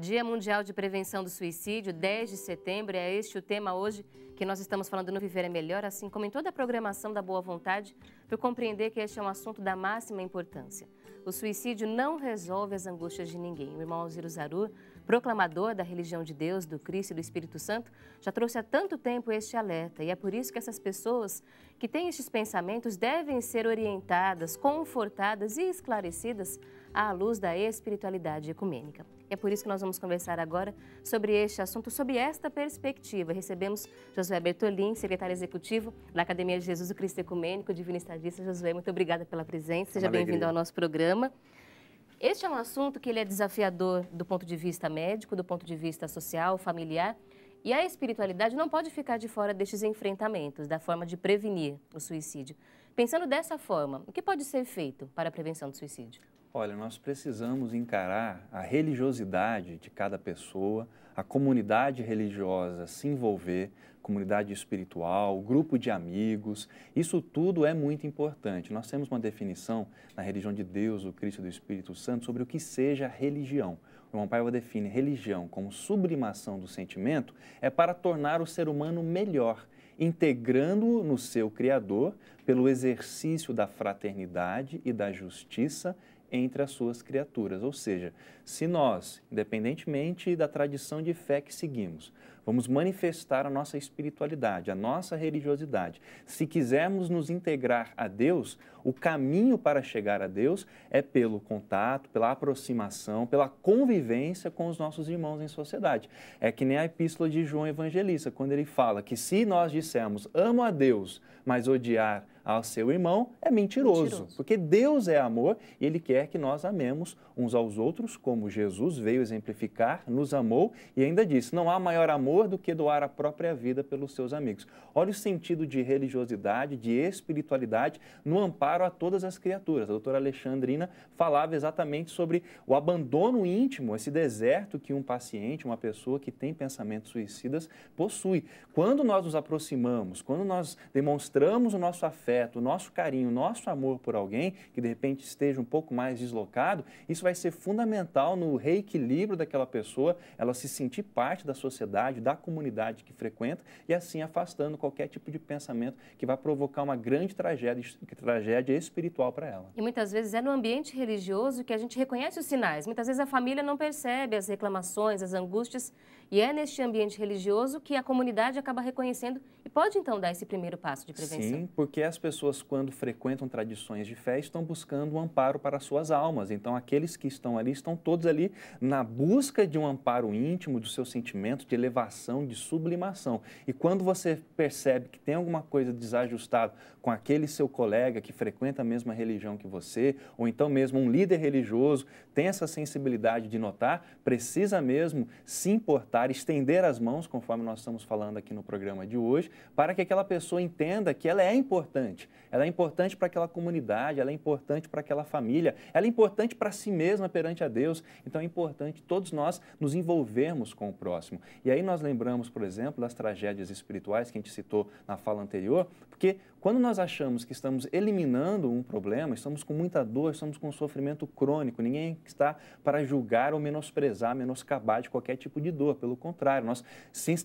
Dia Mundial de Prevenção do Suicídio, 10 de setembro, é este o tema hoje que nós estamos falando no Viver é Melhor, assim como em toda a programação da Boa Vontade, para compreender que este é um assunto da máxima importância. O suicídio não resolve as angústias de ninguém. O irmão Alziro Zaru, proclamador da religião de Deus, do Cristo e do Espírito Santo, já trouxe há tanto tempo este alerta e é por isso que essas pessoas que têm estes pensamentos devem ser orientadas, confortadas e esclarecidas à luz da espiritualidade ecumênica. E é por isso que nós vamos conversar agora sobre este assunto, sobre esta perspectiva. Recebemos Josué Bertolin, secretário executivo da Academia de Jesus do Cristo Ecumênico, Divino Estadista. Josué, muito obrigada pela presença. É Seja bem-vindo ao nosso programa. Este é um assunto que ele é desafiador do ponto de vista médico, do ponto de vista social, familiar, e a espiritualidade não pode ficar de fora destes enfrentamentos, da forma de prevenir o suicídio. Pensando dessa forma, o que pode ser feito para a prevenção do suicídio? Olha, nós precisamos encarar a religiosidade de cada pessoa, a comunidade religiosa se envolver, comunidade espiritual, grupo de amigos, isso tudo é muito importante. Nós temos uma definição na religião de Deus, o Cristo e do Espírito Santo sobre o que seja religião. irmão Paiva define religião como sublimação do sentimento é para tornar o ser humano melhor integrando-o no seu Criador pelo exercício da fraternidade e da justiça entre as suas criaturas. Ou seja, se nós, independentemente da tradição de fé que seguimos, vamos manifestar a nossa espiritualidade, a nossa religiosidade, se quisermos nos integrar a Deus, o caminho para chegar a Deus é pelo contato, pela aproximação, pela convivência com os nossos irmãos em sociedade. É que nem a epístola de João Evangelista, quando ele fala que se nós dissermos amo a Deus, mas odiar ao seu irmão é mentiroso, mentiroso, porque Deus é amor e ele quer que nós amemos uns aos outros, como Jesus veio exemplificar, nos amou e ainda disse: não há maior amor do que doar a própria vida pelos seus amigos. Olha o sentido de religiosidade, de espiritualidade no amparo a todas as criaturas. A doutora Alexandrina falava exatamente sobre o abandono íntimo, esse deserto que um paciente, uma pessoa que tem pensamentos suicidas possui. Quando nós nos aproximamos, quando nós demonstramos o nosso afeto, afeto, o nosso carinho, o nosso amor por alguém que de repente esteja um pouco mais deslocado, isso vai ser fundamental no reequilíbrio daquela pessoa, ela se sentir parte da sociedade, da comunidade que frequenta e assim afastando qualquer tipo de pensamento que vai provocar uma grande tragédia, tragédia espiritual para ela. E muitas vezes é no ambiente religioso que a gente reconhece os sinais. Muitas vezes a família não percebe as reclamações, as angústias e é neste ambiente religioso que a comunidade acaba reconhecendo e pode então dar esse primeiro passo de prevenção. Sim, porque as pessoas, quando frequentam tradições de fé, estão buscando um amparo para suas almas. Então, aqueles que estão ali estão todos ali na busca de um amparo íntimo, do seu sentimento, de elevação, de sublimação. E quando você percebe que tem alguma coisa desajustada com aquele seu colega que frequenta a mesma religião que você, ou então mesmo um líder religioso, tem essa sensibilidade de notar, precisa mesmo se importar levantar, estender as mãos, conforme nós estamos falando aqui no programa de hoje, para que aquela pessoa entenda que ela é importante. Ela é importante para aquela comunidade, ela é importante para aquela família, ela é importante para si mesma perante a Deus. Então é importante todos nós nos envolvermos com o próximo. E aí nós lembramos, por exemplo, das tragédias espirituais que a gente citou na fala anterior, porque quando nós achamos que estamos eliminando um problema, estamos com muita dor, estamos com um sofrimento crônico, ninguém está para julgar ou menosprezar, menoscabar de qualquer tipo de dor. Pelo contrário, nós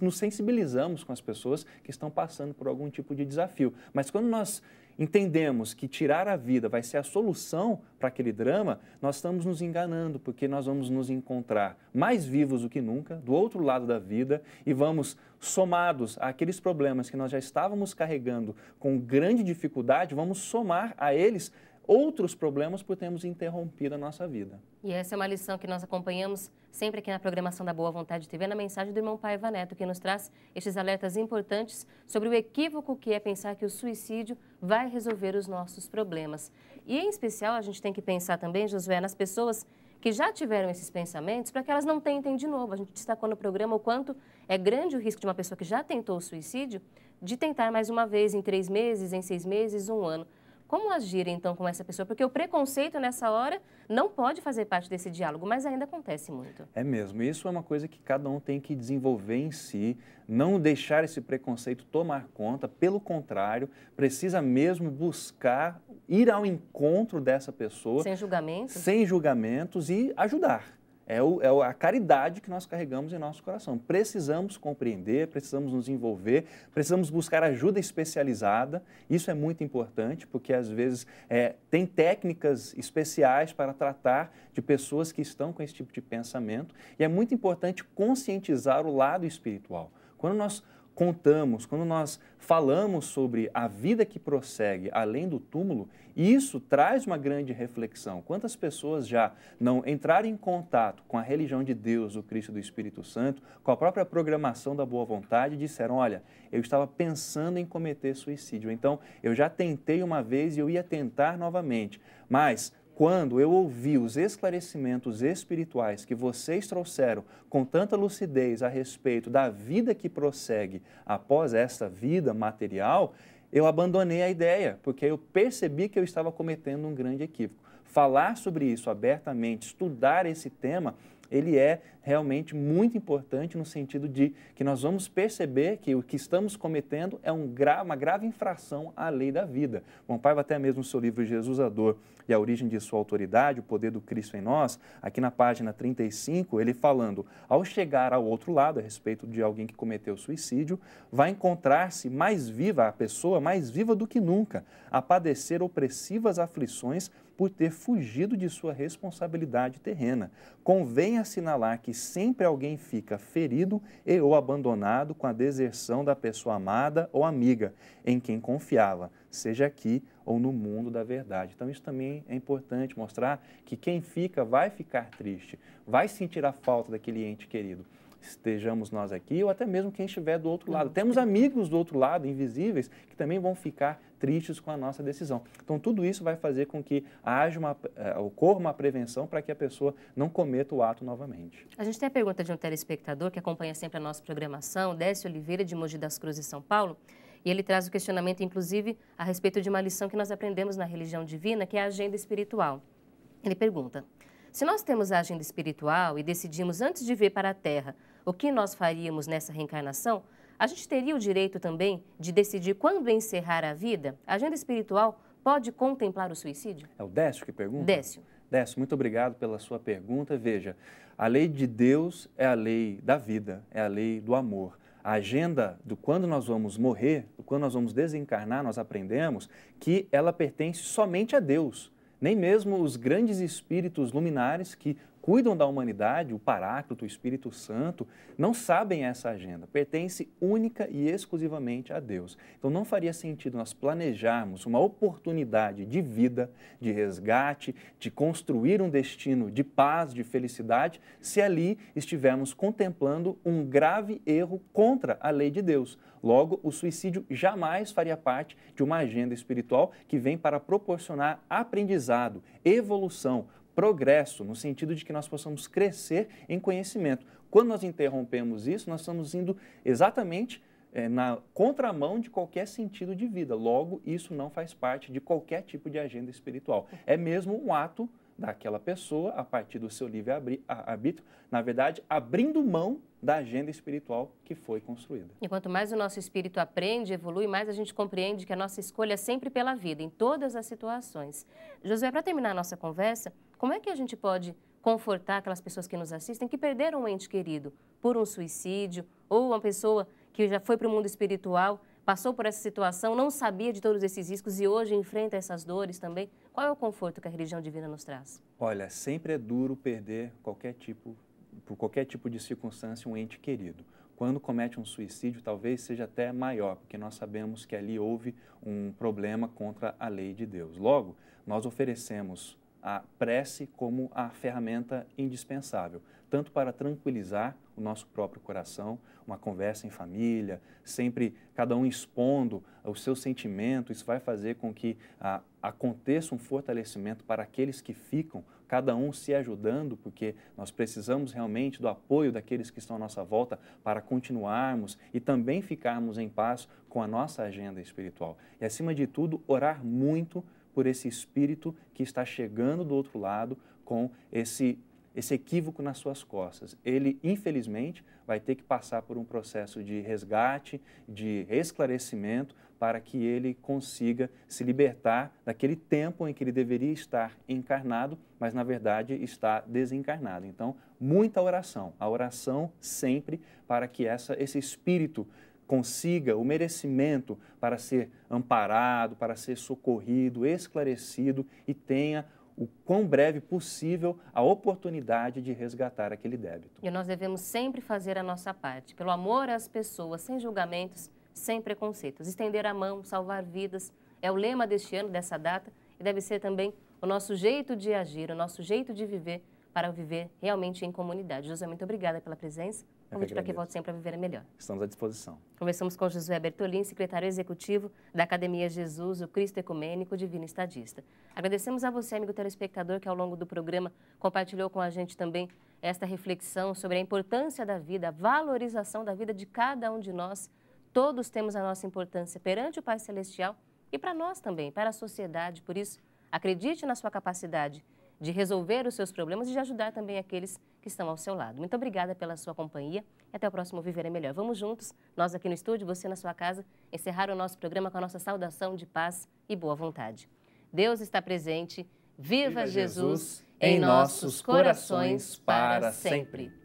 nos sensibilizamos com as pessoas que estão passando por algum tipo de desafio. Mas quando nós entendemos que tirar a vida vai ser a solução para aquele drama, nós estamos nos enganando, porque nós vamos nos encontrar mais vivos do que nunca, do outro lado da vida, e vamos, somados àqueles problemas que nós já estávamos carregando com grande dificuldade, vamos somar a eles outros problemas por termos interrompido a nossa vida. E essa é uma lição que nós acompanhamos sempre aqui na programação da Boa Vontade TV, na mensagem do irmão Paiva Neto, que nos traz estes alertas importantes sobre o equívoco que é pensar que o suicídio vai resolver os nossos problemas. E, em especial, a gente tem que pensar também, Josué, nas pessoas que já tiveram esses pensamentos para que elas não tentem de novo. A gente destacou no programa o quanto é grande o risco de uma pessoa que já tentou o suicídio de tentar mais uma vez em três meses, em seis meses, um ano. Como agir então com essa pessoa? Porque o preconceito nessa hora não pode fazer parte desse diálogo, mas ainda acontece muito. É mesmo. Isso é uma coisa que cada um tem que desenvolver em si, não deixar esse preconceito tomar conta, pelo contrário, precisa mesmo buscar ir ao encontro dessa pessoa. Sem julgamentos? Sem julgamentos e ajudar. É, o, é, a caridade que nós carregamos em nosso coração. Precisamos compreender, precisamos nos envolver, precisamos buscar ajuda especializada. Isso é muito importante, porque às vezes é, tem técnicas especiais para tratar de pessoas que estão com esse tipo de pensamento. E é muito importante conscientizar o lado espiritual. Quando nós contamos, quando nós falamos sobre a vida que prossegue além do túmulo, isso traz uma grande reflexão. Quantas pessoas já não entraram em contato com a religião de Deus, o Cristo do Espírito Santo, com a própria programação da boa vontade e disseram: Olha, eu estava pensando em cometer suicídio, então eu já tentei uma vez e eu ia tentar novamente, mas quando eu ouvi os esclarecimentos espirituais que vocês trouxeram com tanta lucidez a respeito da vida que prossegue após esta vida material, eu abandonei a ideia, porque eu percebi que eu estava cometendo um grande equívoco. Falar sobre isso abertamente, estudar esse tema, ele é realmente muito importante no sentido de que nós vamos perceber que o que estamos cometendo é um gra uma grave infração à lei da vida. Bom Paiva até mesmo no seu livro Jesus a Dor e a Origem de Sua Autoridade, o Poder do Cristo em Nós, aqui na página 35, ele falando, ao chegar ao outro lado, a respeito de alguém que cometeu suicídio, vai encontrar-se mais viva a pessoa, mais viva do que nunca, a padecer opressivas aflições por ter fugido de sua responsabilidade terrena. Convém assinalar que sempre alguém fica ferido e ou abandonado com a deserção da pessoa amada ou amiga em quem confiava, seja aqui ou no mundo da verdade. Então, isso também é importante mostrar que quem fica vai ficar triste, vai sentir a falta daquele ente querido estejamos nós aqui, ou até mesmo quem estiver do outro lado. Temos amigos do outro lado, invisíveis, que também vão ficar tristes com a nossa decisão. Então, tudo isso vai fazer com que haja uma, uh, ocorra uma prevenção para que a pessoa não cometa o ato novamente. A gente tem a pergunta de um telespectador que acompanha sempre a nossa programação, Décio Oliveira, de Mogi das Cruzes, São Paulo, e ele traz o questionamento, inclusive, a respeito de uma lição que nós aprendemos na religião divina, que é a agenda espiritual. Ele pergunta: se nós temos a agenda espiritual e decidimos antes de vir para a Terra o que nós faríamos nessa reencarnação, a gente teria o direito também de decidir quando encerrar a vida? A agenda espiritual pode contemplar o suicídio? É o Décio que pergunta? Décio. Décio, muito obrigado pela sua pergunta. Veja, a lei de Deus é a lei da vida, é a lei do amor. A agenda do quando nós vamos morrer, do quando nós vamos desencarnar, nós aprendemos que ela pertence somente a Deus. Nem mesmo os grandes espíritos luminares que cuidam da humanidade, o Paráclito, o Espírito Santo, não sabem essa agenda. Pertence única e exclusivamente a Deus. Então não faria sentido nós planejarmos uma oportunidade de vida, de resgate, de construir um destino de paz, de felicidade, se ali estivermos contemplando um grave erro contra a lei de Deus. Logo, o suicídio jamais faria parte de uma agenda espiritual que vem para proporcionar aprendizado, evolução, progresso, no sentido de que nós possamos crescer em conhecimento. Quando nós interrompemos isso, nós estamos indo exatamente é, na contramão de qualquer sentido de vida. Logo, isso não faz parte de qualquer tipo de agenda espiritual. É mesmo um ato daquela pessoa, a partir do seu livre arbítrio, na verdade, abrindo mão da agenda espiritual que foi construída. E quanto mais o nosso espírito aprende, evolui, mais a gente compreende que a nossa escolha é sempre pela vida, em todas as situações. Josué, para terminar a nossa conversa, como é que a gente pode confortar aquelas pessoas que nos assistem que perderam um ente querido por um suicídio ou uma pessoa que já foi para o mundo espiritual, passou por essa situação, não sabia de todos esses riscos e hoje enfrenta essas dores também? Qual é o conforto que a religião divina nos traz? Olha, sempre é duro perder qualquer tipo de por qualquer tipo de circunstância, um ente querido. Quando comete um suicídio, talvez seja até maior, porque nós sabemos que ali houve um problema contra a lei de Deus. Logo, nós oferecemos a prece como a ferramenta indispensável, tanto para tranquilizar o nosso próprio coração, uma conversa em família, sempre cada um expondo o seu sentimento, isso vai fazer com que ah, aconteça um fortalecimento para aqueles que ficam, cada um se ajudando, porque nós precisamos realmente do apoio daqueles que estão à nossa volta para continuarmos e também ficarmos em paz com a nossa agenda espiritual. E acima de tudo, orar muito por esse espírito que está chegando do outro lado com esse esse equívoco nas suas costas. Ele, infelizmente, vai ter que passar por um processo de resgate, de esclarecimento, para que ele consiga se libertar daquele tempo em que ele deveria estar encarnado, mas na verdade está desencarnado. Então, muita oração, a oração sempre para que essa, esse espírito consiga o merecimento para ser amparado, para ser socorrido, esclarecido e tenha o quão breve possível a oportunidade de resgatar aquele débito. E nós devemos sempre fazer a nossa parte, pelo amor às pessoas, sem julgamentos, sem preconceitos. Estender a mão, salvar vidas é o lema deste ano, dessa data, e deve ser também o nosso jeito de agir, o nosso jeito de viver para viver realmente em comunidade. José, muito obrigada pela presença convite para que volte sempre a viver é melhor. Estamos à disposição. Conversamos com Josué Bertolin, secretário executivo da Academia Jesus, o Cristo Ecumênico Divino Estadista. Agradecemos a você, amigo telespectador, que ao longo do programa compartilhou com a gente também esta reflexão sobre a importância da vida, a valorização da vida de cada um de nós. Todos temos a nossa importância perante o Pai Celestial e para nós também, para a sociedade. Por isso, acredite na sua capacidade de resolver os seus problemas e de ajudar também aqueles que estão ao seu lado. Muito obrigada pela sua companhia e até o próximo Viver é Melhor. Vamos juntos, nós aqui no estúdio, você na sua casa, encerrar o nosso programa com a nossa saudação de paz e boa vontade. Deus está presente, viva, viva Jesus, Jesus em nossos corações para sempre. sempre.